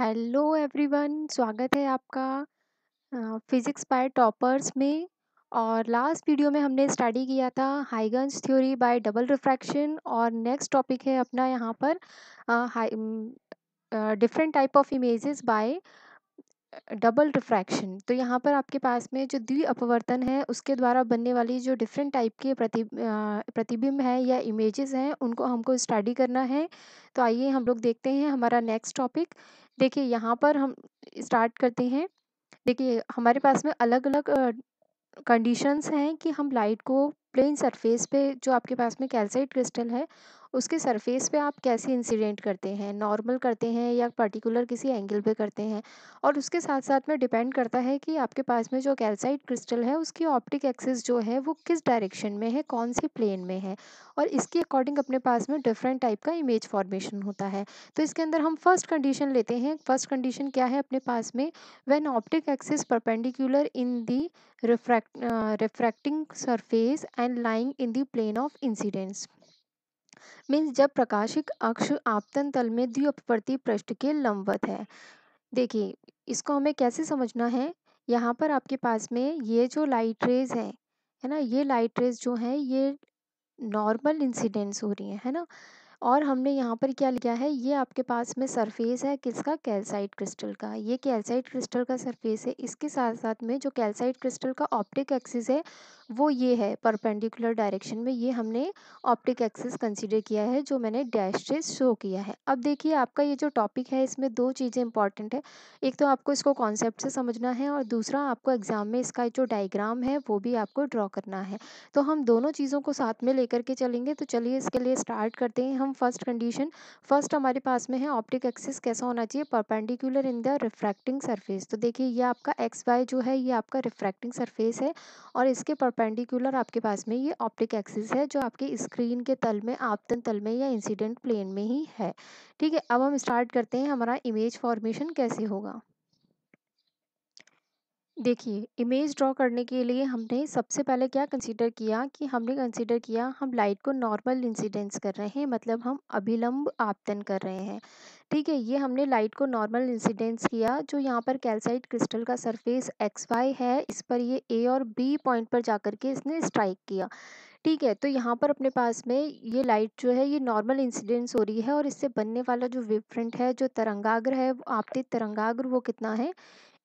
Hello everyone स्वागत है आपका फिज़िक्स बाय टॉपर्स में और लास्ट वीडियो में हमने स्टडी किया था Huygens theory by double refraction और नेक्स्ट टॉपिक है अपना यहाँ पर different type of images by double refraction तो यहाँ पर आपके पास में जो द्वि अपवर्तन है उसके द्वारा बनने वाली जो डिफरेंट टाइप के प्रति प्रतिबिंब है या इमेजेस हैं उनको हमको स्टडी करना है तो आइए हम लोग देखते हैं हमारा नेक्स्ट टॉपिक देखिए यहाँ पर हम स्टार्ट करते हैं देखिए हमारे पास में अलग अलग कंडीशंस हैं कि हम लाइट को प्लेन सरफेस पे जो आपके पास में कैल्साइट क्रिस्टल है उसके सरफेस पे आप कैसे इंसिडेंट करते हैं नॉर्मल करते हैं या पर्टिकुलर किसी एंगल पे करते हैं और उसके साथ साथ में डिपेंड करता है कि आपके पास में जो कैल्साइट क्रिस्टल है उसकी ऑप्टिक एक्सिस जो है वो किस डायरेक्शन में है कौन सी प्लेन में है और इसके अकॉर्डिंग अपने पास में डिफरेंट टाइप का इमेज फॉर्मेशन होता है तो इसके अंदर हम फर्स्ट कंडीशन लेते हैं फर्स्ट कंडीशन क्या है अपने पास में when optic axis perpendicular in the refract refracting surface and lying in the plane of incidence means जब प्रकाशिक अक्ष आपतन तल में द्विअपवर्ती पृष्ठ के लंबवत है देखिए इसको हमें कैसे समझना है यहाँ पर आपके पास में ये जो लाइट रेज है है ना ये लाइट रेज जो है ये नॉर्मल इंसिडेंट्स हो रही है है ना और हमने यहाँ पर क्या लिया है ये आपके पास में सरफेस है किसका कैल्साइट क्रिस्टल का ये कैल्साइट क्रिस्टल का सरफेस है इसके साथ साथ में जो कैल्साइट क्रिस्टल का ऑप्टिक एक्सिस है वो ये है परपेंडिकुलर डायरेक्शन में ये हमने ऑप्टिक एक्सिस कंसीडर किया है जो मैंने डैश से शो किया है अब देखिए आपका ये जो टॉपिक है इसमें दो चीज़ें इंपॉर्टेंट है एक तो आपको इसको कॉन्सेप्ट से समझना है और दूसरा आपको एग्ज़ाम में इसका जो डायग्राम है वो भी आपको ड्रॉ करना है तो हम दोनों चीज़ों को साथ में लेकर के चलेंगे तो चलिए इसके लिए स्टार्ट करते हैं हम फर्स्ट कंडीशन फर्स्ट हमारे पास में है ऑप्टिक एक्सिस कैसा होना चाहिए perpendicular in the refracting surface तो देखिए ये आपका एक्स वाई जो है ये आपका रिफ्रैक्टिंग सरफेस है और इसके परपेंडिकुलर परपेंडिकुलर आपके पास में ये ऑप्टिक एक्सिस है जो आपके स्क्रीन के तल में आपतन तल में या इंसिडेंट प्लेन में ही है ठीक है अब हम स्टार्ट करते हैं हमारा इमेज फॉर्मेशन कैसे होगा देखिए, इमेज ड्रॉ करने के लिए हमने सबसे पहले क्या कंसीडर किया कि हमने कंसीडर किया हम लाइट को नॉर्मल इंसिडेंस कर रहे हैं मतलब हम अभिलंब आपतन कर रहे हैं। ठीक है? ये हमने लाइट को नॉर्मल इंसिडेंस किया जो यहाँ पर कैल्साइट क्रिस्टल का सरफेस एक्स-वाई है इस पर ये ए और बी पॉइंट पर जाकर के इसने स्ट्राइक किया। ठीक है? तो यहाँ पर अपने पास में ये लाइट जो है ये नॉर्मल इंसिडेंस हो रही है और इससे बनने वाला जो वेव फ्रंट है जो तरंगाग्र है आपतित तरंगाग्र वो कितना है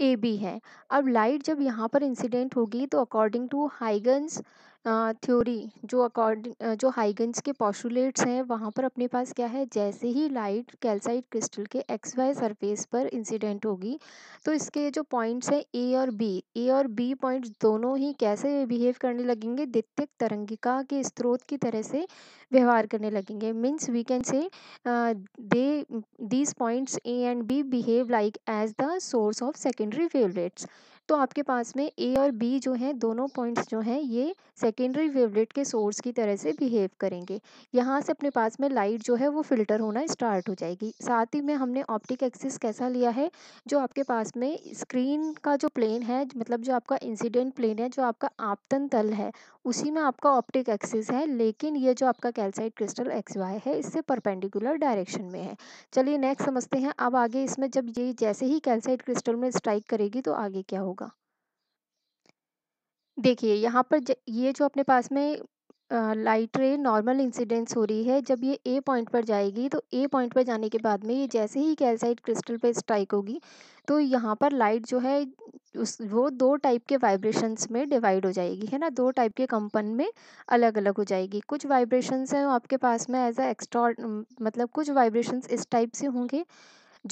ए बी है अब लाइट जब यहाँ पर इंसिडेंट होगी तो अकॉर्डिंग टू हाइगन्स थ्योरी जो अकॉर्डिंग जो हाइगन्स के पॉशुलेट्स हैं वहाँ पर अपने पास क्या है जैसे ही लाइट कैल्साइट क्रिस्टल के एक्स वाई सरफेस पर इंसिडेंट होगी तो इसके जो पॉइंट्स हैं ए और बी ए और बी पॉइंट्स दोनों ही कैसे बिहेव करने लगेंगे द्वितीय तरंगिका के स्रोत की तरह से व्यवहार करने लगेंगे means we can say they these points A and B behave like as the source of secondary wavelets तो आपके पास में ए और बी जो हैं दोनों पॉइंट्स जो हैं ये सेकेंडरी वेवलेट के सोर्स की तरह से बिहेव करेंगे यहाँ से अपने पास में लाइट जो है वो फिल्टर होना स्टार्ट हो जाएगी साथ ही में हमने ऑप्टिक एक्सिस कैसा लिया है जो आपके पास में स्क्रीन का जो प्लेन है मतलब जो आपका इंसिडेंट प्लेन है जो आपका आपतन तल है उसी में आपका ऑप्टिक एक्सिस है लेकिन ये जो आपका कैल्साइट क्रिस्टल एक्स वाई है इससे परपेंडिकुलर डायरेक्शन में है चलिए नेक्स्ट समझते हैं अब आगे इसमें जब ये जैसे ही कैल्साइट क्रिस्टल में स्ट्राइक करेगी तो आगे क्या होगा देखिए यहाँ पर ये जो अपने पास में लाइट रे नॉर्मल इंसिडेंस हो रही है जब ये ए पॉइंट पर जाएगी तो ए पॉइंट पर जाने के बाद में ये जैसे ही कैल्साइट क्रिस्टल पे स्ट्राइक होगी तो यहाँ पर लाइट जो है उस वो दो टाइप के वाइब्रेशंस में डिवाइड हो जाएगी है ना दो टाइप के कंपन में अलग अलग हो जाएगी कुछ वाइब्रेशंस हैं आपके पास में एज अ एक्स्ट्रा मतलब कुछ वाइब्रेशंस इस टाइप से होंगे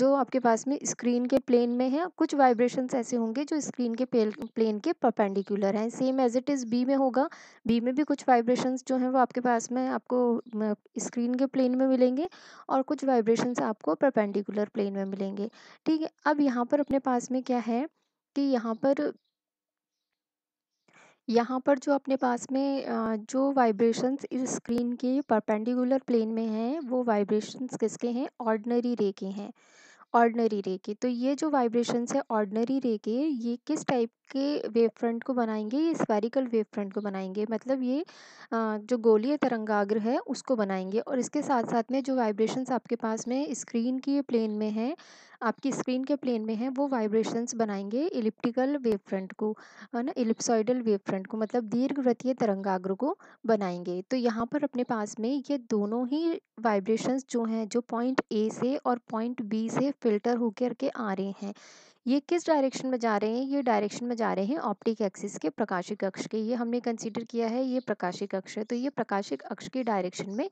जो आपके पास में स्क्रीन के प्लेन में है कुछ वाइब्रेशंस ऐसे होंगे जो स्क्रीन के प्लेन के परपेंडिकुलर हैं same as it is B में होगा बी में भी कुछ वाइब्रेशंस जो हैं वो आपके पास में आपको स्क्रीन के प्लेन में मिलेंगे और कुछ वाइब्रेशंस आपको परपेंडिकुलर प्लेन में मिलेंगे ठीक है अब यहाँ पर अपने पास में क्या है कि यहाँ पर यहाँ पर जो अपने पास में जो वाइब्रेशंस इस स्क्रीन के परपेंडिकुलर प्लेन में हैं वो वाइब्रेशंस किसके हैं ऑर्डनरी रे के हैं ऑर्डनरी रे के तो ये जो वाइब्रेशंस है ऑर्डनरी रे के ये किस टाइप के वेव फ्रंट को बनाएंगे ये स्पेरिकल वेव फ्रंट को बनाएंगे मतलब ये जो गोलीय तरंगाग्र है उसको बनाएंगे और इसके साथ साथ में जो वाइब्रेशंस आपके पास में स्क्रीन की प्लेन में है आपकी स्क्रीन के प्लेन में है वो वाइब्रेशंस बनाएंगे इलिप्टिकल वेव फ्रंट को है ना इलिप्सॉइडल वेव फ्रंट को मतलब दीर्घ वृत्तीय तरंगाग्र को बनाएंगे तो यहाँ पर अपने पास में ये दोनों ही वाइब्रेशंस जो हैं जो पॉइंट ए से और पॉइंट बी से फिल्टर होकर के आ रहे हैं ये किस डायरेक्शन में जा रहे हैं ये डायरेक्शन में जा रहे हैं ऑप्टिक एक्सिस के प्रकाशिक अक्ष के ये हमने कंसिडर किया है ये प्रकाशिक अक्ष है तो ये प्रकाशिक अक्ष के डायरेक्शन में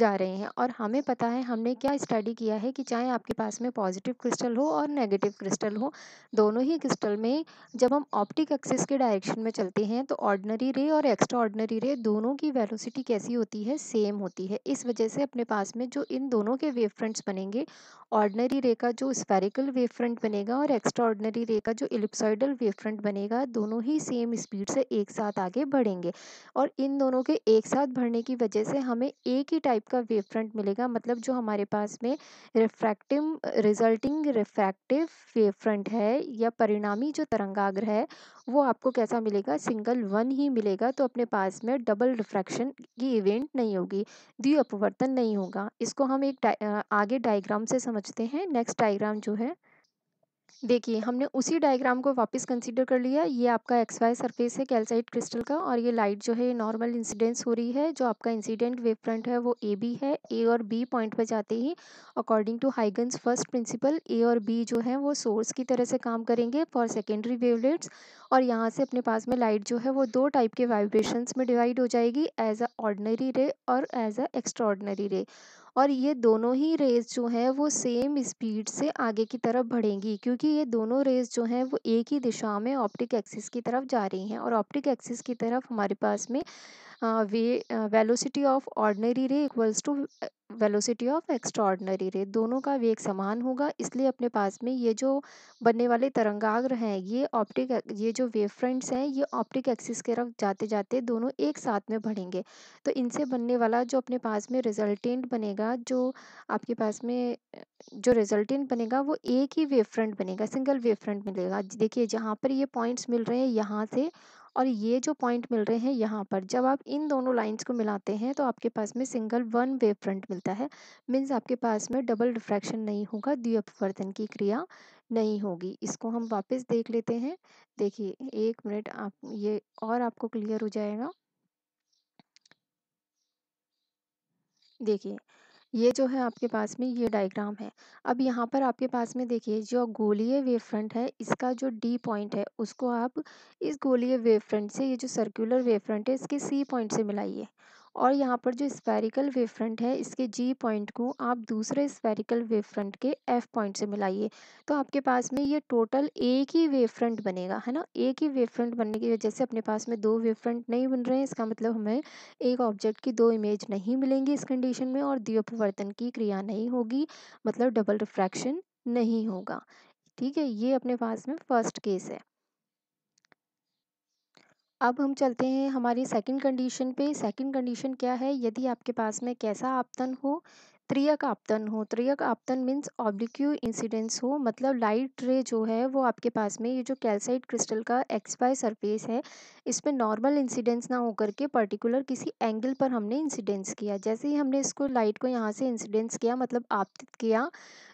जा रहे हैं और हमें पता है हमने क्या स्टडी किया है कि चाहे आपके पास में पॉजिटिव क्रिस्टल हो और नेगेटिव क्रिस्टल हो दोनों ही क्रिस्टल में जब हम ऑप्टिक एक्सिस के डायरेक्शन में चलते हैं तो ऑर्डनरी रे और एक्स्ट्रा ऑर्डनरी रे दोनों की वेलोसिटी कैसी होती है सेम होती है इस वजह से अपने पास में जो इन दोनों के वेव फ्रंट्स बनेंगे ऑर्डनरी रे का जो स्पेरिकल वेव फ्रंट बनेगा और एक्स्ट्रा रे का जो वेव वेवफ्रंट बनेगा दोनों ही सेम स्पीड से एक साथ आगे बढ़ेंगे और इन दोनों के एक साथ बढ़ने की वजह से हमें एक ही टाइप का वेव फ्रंट मिलेगा मतलब जो हमारे पास में refractive resulting refractive wave front है या परिणामी जो तरंगाग्र है वो आपको कैसा मिलेगा सिंगल वन ही मिलेगा तो अपने पास में डबल रिफ्रैक्शन की इवेंट नहीं होगी द्वि अपवर्तन नहीं होगा इसको हम एक आगे डायग्राम से समझते हैं नेक्स्ट डायग्राम जो है देखिए हमने उसी डायग्राम को वापस कंसीडर कर लिया ये आपका एक्स वाई सरफेस है कैल्साइट क्रिस्टल का और ये लाइट जो है नॉर्मल इंसिडेंस हो रही है जो आपका इंसिडेंट वेव फ्रंट है वो ए बी है ए और बी पॉइंट पर जाते ही according to Huygens first principle A और बी जो है वो सोर्स की तरह से काम करेंगे फॉर सेकेंडरी वेवलेट्स और यहाँ से अपने पास में लाइट जो है वो दो टाइप के वाइब्रेशंस में डिवाइड हो जाएगी एज अ ऑर्डनरी रे और एज अ एक्स्ट्रा रे और ये दोनों ही रेस जो हैं वो सेम स्पीड से आगे की तरफ बढ़ेंगी क्योंकि ये दोनों रेस जो हैं वो एक ही दिशा में ऑप्टिक एक्सिस की तरफ जा रही हैं और ऑप्टिक एक्सिस की तरफ हमारे पास में वे velocity of ordinary ray equals to velocity of extraordinary ray दोनों का वेग समान होगा इसलिए अपने पास में ये जो बनने वाले तरंगाग्र हैं ये ऑप्टिक ये जो वेव फ्रंट्स हैं ये ऑप्टिक एक्सिस की तरफ जाते जाते दोनों एक साथ में बढ़ेंगे तो इनसे बनने वाला जो अपने पास में रिजल्टेंट बनेगा जो आपके पास में जो रिजल्टेंट बनेगा वो एक ही वेव फ्रंट बनेगा सिंगल वेव फ्रंट मिलेगा देखिए जहाँ पर ये पॉइंट्स मिल रहे हैं यहाँ से और ये जो पॉइंट मिल रहे हैं यहाँ पर जब आप इन दोनों लाइंस को मिलाते हैं तो आपके पास में सिंगल वन वेव फ्रंट मिलता है मीन्स आपके पास में डबल डिफ्रैक्शन नहीं होगा द्व्यपवर्तन की क्रिया नहीं होगी इसको हम वापस देख लेते हैं देखिए एक मिनट आप ये और आपको क्लियर हो जाएगा देखिए ये जो है आपके पास में ये डायग्राम है अब यहाँ पर आपके पास में देखिए जो गोलीय वेव फ्रंट है इसका जो डी पॉइंट है उसको आप इस गोलीय वेव फ्रंट से ये जो सर्कुलर वेव फ्रंट है इसके सी पॉइंट से मिलाइए और यहाँ पर जो स्पेरिकल वेव फ्रंट है इसके जी पॉइंट को आप दूसरे स्पेरिकल वेव फ्रंट के एफ पॉइंट से मिलाइए तो आपके पास में ये टोटल एक ही वेव फ्रंट बनेगा है ना एक ही वेव फ्रंट बनने की वजह से अपने पास में दो वेव फ्रंट नहीं बन रहे हैं इसका मतलब हमें एक ऑब्जेक्ट की दो इमेज नहीं मिलेंगी इस कंडीशन में और द्व्यपवर्तन की क्रिया नहीं होगी मतलब डबल रिफ्रैक्शन नहीं होगा ठीक है ये अपने पास में फर्स्ट केस है अब हम चलते हैं हमारी सेकंड कंडीशन पे सेकंड कंडीशन क्या है यदि आपके पास में कैसा आपतन हो त्रियक आपतन हो त्रियक आपतन मीन्स ऑब्लिक्यू इंसिडेंस हो मतलब लाइट रे जो है वो आपके पास में ये जो कैल्साइट क्रिस्टल का एक्स वाई सरफेस है इस पर नॉर्मल इंसिडेंस ना होकर के पर्टिकुलर किसी एंगल पर हमने इंसिडेंस किया जैसे ही हमने इसको लाइट को यहाँ से इंसिडेंस किया मतलब आपतित किया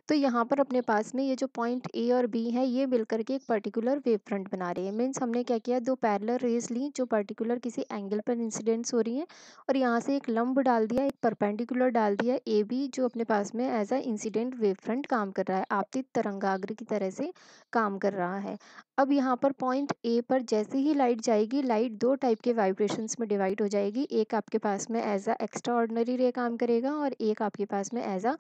तो यहाँ पर अपने पास में ये जो पॉइंट ए और बी है ये मिल करके एक पर्टिकुलर वेव फ्रंट बना रहे हैं मीन्स हमने क्या किया दो पैरलर रेज ली जो पर्टिकुलर किसी एंगल पर इंसिडेंट्स हो रही हैं और यहाँ से एक लंब डाल दिया एक परपेंडिकुलर डाल दिया ए बी जो अपने पास में as a incident wave front काम कर रहा है आपतित तरंगाग्र की तरह से काम कर रहा है अब यहाँ पर पॉइंट ए पर जैसे ही लाइट जाएगी लाइट दो टाइप के वाइब्रेशंस में डिवाइड हो जाएगी एक आपके पास में एज अ एक्स्ट्रा ऑर्डनरी रे काम करेगा और एक आपके पास में एज अ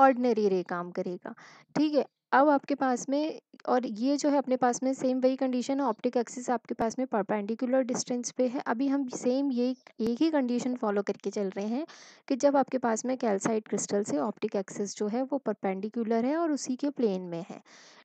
ऑर्डनरी रे काम करेगा करेगा ठीक है अब आपके पास में और ये जो है अपने पास में सेम वही कंडीशन है ऑप्टिक एक्सिस आपके पास में परपेंडिकुलर डिस्टेंस पे है अभी हम सेम ये एक ही कंडीशन फॉलो करके चल रहे हैं कि जब आपके पास में कैल्साइड क्रिस्टल से ऑप्टिक एक्सिस जो है वो परपेंडिकुलर है और उसी के प्लेन में है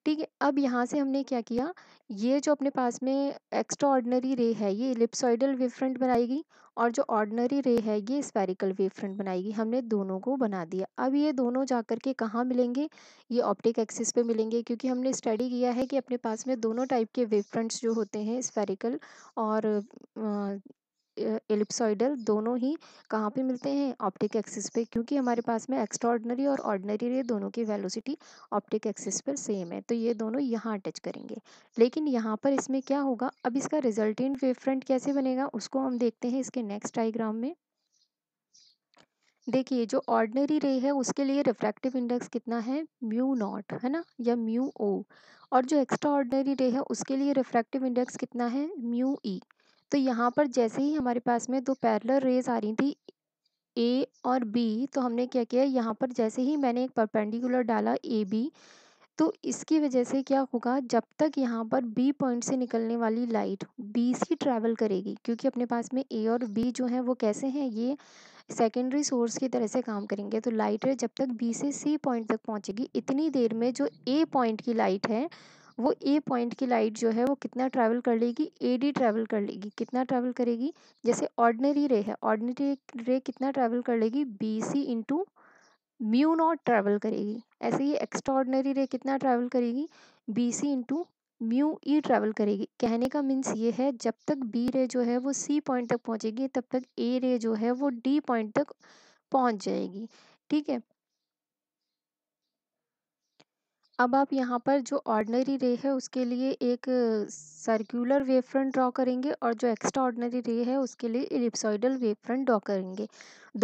ठीक है अब यहाँ से हमने क्या किया ये जो अपने पास में एक्स्ट्रा ऑर्डनरी रे है ये इलिप्सॉइडल वेव फ्रंट बनाएगी और जो ऑर्डनरी रे है ये स्पेरिकल वेव फ्रंट बनाएगी हमने दोनों को बना दिया अब ये दोनों जा कर के कहाँ मिलेंगे ये ऑप्टिक एक्सिस पे मिलेंगे क्योंकि हमने स्टडी किया है कि अपने पास में दोनों टाइप के वेव फ्रंट्स जो होते हैं स्पेरिकल और एलिप्सॉइडल दोनों ही कहाँ पे मिलते हैं ऑप्टिक एक्सिस पे क्योंकि हमारे पास में एक्स्ट्रॉर्डनरी और ऑर्डनरी रे दोनों की वेलोसिटी ऑप्टिक एक्सिस पर सेम है तो ये दोनों यहाँ टच करेंगे लेकिन यहाँ पर इसमें क्या होगा अब इसका रिजल्टेंट वेव फ्रंट कैसे बनेगा उसको हम देखते हैं इसके नेक्स्ट डाइग्राम में देखिए जो ऑर्डनरी रे है उसके लिए रिफ्रैक्टिव इंडेक्स कितना है म्यू नॉट है ना या म्यू ओ और जो एक्स्ट्रा ऑर्डनरी रे है उसके लिए रिफ्रैक्टिव इंडेक्स कितना है म्यू ई e. तो यहाँ पर जैसे ही हमारे पास में दो पैरलर रेज आ रही थी ए और बी तो हमने क्या किया यहाँ पर जैसे ही मैंने एक परपेंडिकुलर डाला ए बी तो इसकी वजह से क्या होगा जब तक यहाँ पर बी पॉइंट से निकलने वाली लाइट बी सी ट्रैवल करेगी क्योंकि अपने पास में ए और बी जो हैं वो कैसे हैं ये सेकेंडरी सोर्स की तरह से काम करेंगे तो लाइट है जब तक बी से सी पॉइंट तक पहुँचेगी इतनी देर में जो ए पॉइंट की लाइट है वो ए पॉइंट की लाइट जो है वो कितना ट्रैवल कर लेगी ए डी ट्रैवल कर लेगी कितना ट्रैवल करेगी जैसे ऑर्डनरी रे है ऑर्डनरी रे कितना ट्रैवल कर लेगी B C into mu naught travel करेगी ऐसे ही एक्स्ट्रा ऑर्डनरी रे कितना ट्रैवल करेगी B C into mu E travel करेगी कहने का मीन्स ये है जब तक बी रे जो है वो सी पॉइंट तक पहुँचेगी तब तक ए रे जो है वो डी पॉइंट तक पहुँच जाएगी ठीक है अब आप यहाँ पर जो ऑर्डनरी रे है उसके लिए एक सर्कुलर वेव फ्रंट ड्रॉ करेंगे और जो एक्स्ट्रा ऑर्डनरी रे है उसके लिए इलिप्सॉइडल वेव फ्रंट ड्रॉ करेंगे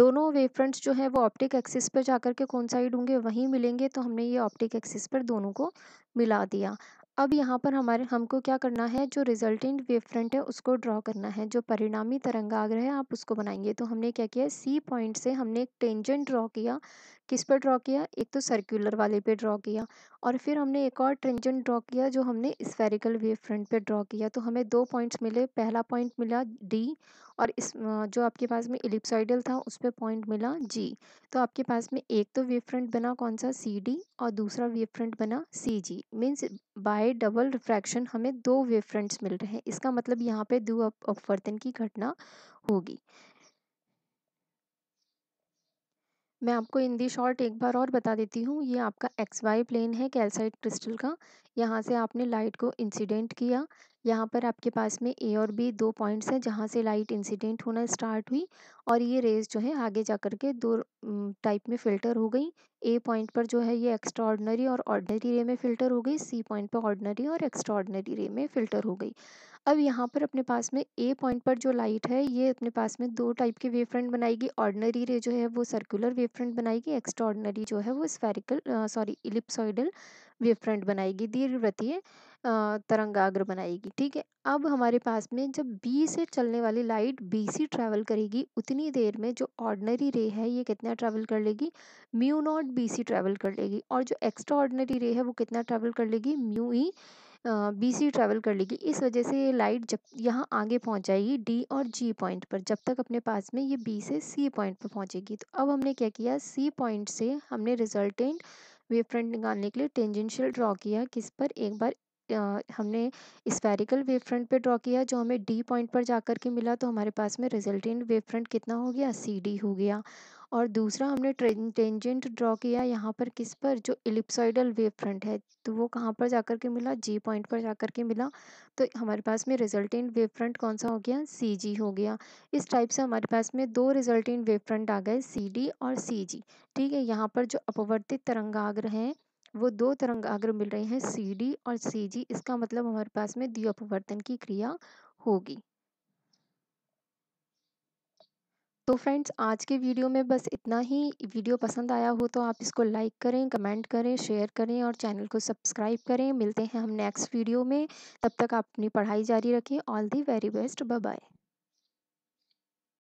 दोनों वेव फ्रंट्स जो है वो ऑप्टिक एक्सिस पर जाकर के कौन साइड होंगे वहीं मिलेंगे तो हमने ये ऑप्टिक एक्सिस पर दोनों को मिला दिया अब यहाँ पर हमारे हमको क्या करना है जो रिजल्टेंट वेव फ्रंट है उसको ड्रॉ करना है जो परिणामी तरंगाग्र है आप उसको बनाएंगे तो हमने क्या किया सी पॉइंट से हमने एक टेंजेंट ड्रॉ किया किस पर ड्रॉ किया एक तो सर्कुलर वाले पे ड्रॉ किया और फिर हमने एक और ट्रेंजेंट ड्रॉ किया जो हमने स्फेरिकल वेव फ्रंट पे ड्रॉ किया तो हमें दो पॉइंट्स मिले पहला पॉइंट मिला डी और इस जो आपके पास में इलिप्साइडल था उस पर पॉइंट मिला जी तो आपके पास में एक तो वेव फ्रंट बना कौन सा सी डी और दूसरा वेव फ्रंट बना C G means by double refraction हमें दो वेव फ्रंट्स मिल रहे हैं इसका मतलब यहाँ पे दो अपवर्तन की घटना होगी मैं आपको इन दी शॉर्ट एक बार और बता देती हूँ ये आपका एक्स वाई प्लेन है कैल्साइट क्रिस्टल का यहाँ से आपने लाइट को इंसिडेंट किया यहाँ पर आपके पास में ए और बी दो पॉइंट्स हैं जहाँ से लाइट इंसिडेंट होना स्टार्ट हुई और ये रेज जो है आगे जा कर के दो टाइप में फ़िल्टर हो गई ए पॉइंट पर जो है ये एक्स्ट्रा और ऑर्डनरी रे में फ़िल्टर हो गई सी पॉइंट पर ऑर्डनरी और एक्स्ट्रा रे में फ़िल्टर हो गई अब यहाँ पर अपने पास में ए पॉइंट पर जो लाइट है ये अपने पास में दो टाइप के वेव फ्रंट बनाएगी ऑर्डनरी रे जो है वो सर्कुलर वेव फ्रंट बनाएगी एक्स्ट्रा जो है वो spherical sorry ellipsoidal wave front बनाएगी दीर्घवृत्तीय तरंगाग्र बनाएगी ठीक है अब हमारे पास में जब बी से चलने वाली लाइट बी सी ट्रैवल करेगी उतनी देर में जो ऑर्डनरी रे है ये कितना ट्रैवल कर लेगी mu naught B C travel कर लेगी और जो एक्स्ट्रा ऑर्डनरी रे है वो कितना ट्रैवल कर लेगी mu E B C travel कर लेगी इस वजह से ये लाइट जब यहाँ आगे पहुँच जाएगी डी और जी पॉइंट पर जब तक अपने पास में ये बी से सी पॉइंट पर पहुँचेगी तो अब हमने क्या किया सी पॉइंट से हमने रिजल्टेंट वेव फ्रंट निकालने के लिए टेंजेंशियल ड्रॉ किया किस पर एक बार हमने स्पेरिकल वेव फ्रंट पर ड्रॉ किया जो हमें डी पॉइंट पर जाकर के मिला तो हमारे पास में रिजल्टेंट वेव फ्रंट कितना हो गया सी डी हो गया और दूसरा हमने टेंजेंट ड्रॉ किया यहाँ पर किस पर जो इलिप्सॉइडल वेव फ्रंट है तो वो कहाँ पर जाकर के मिला जी पॉइंट पर जाकर के मिला तो हमारे पास में रिजल्टेंट वेव फ्रंट कौन सा हो गया सी जी हो गया इस टाइप से हमारे पास में दो रिजल्टेंट वेव फ्रंट आ गए सी डी और सी जी ठीक है यहाँ पर जो अपवर्तित तरंगाग्र हैं वो दो तरंगाग्र मिल रहे हैं सी डी और सी जी इसका मतलब हमारे पास में द्विअपवर्तन की क्रिया होगी तो फ्रेंड्स आज के वीडियो में बस इतना ही वीडियो पसंद आया हो तो आप इसको लाइक करें कमेंट करें शेयर करें और चैनल को सब्सक्राइब करें मिलते हैं हम नेक्स्ट वीडियो में तब तक आप अपनी पढ़ाई जारी रखें all the very best bye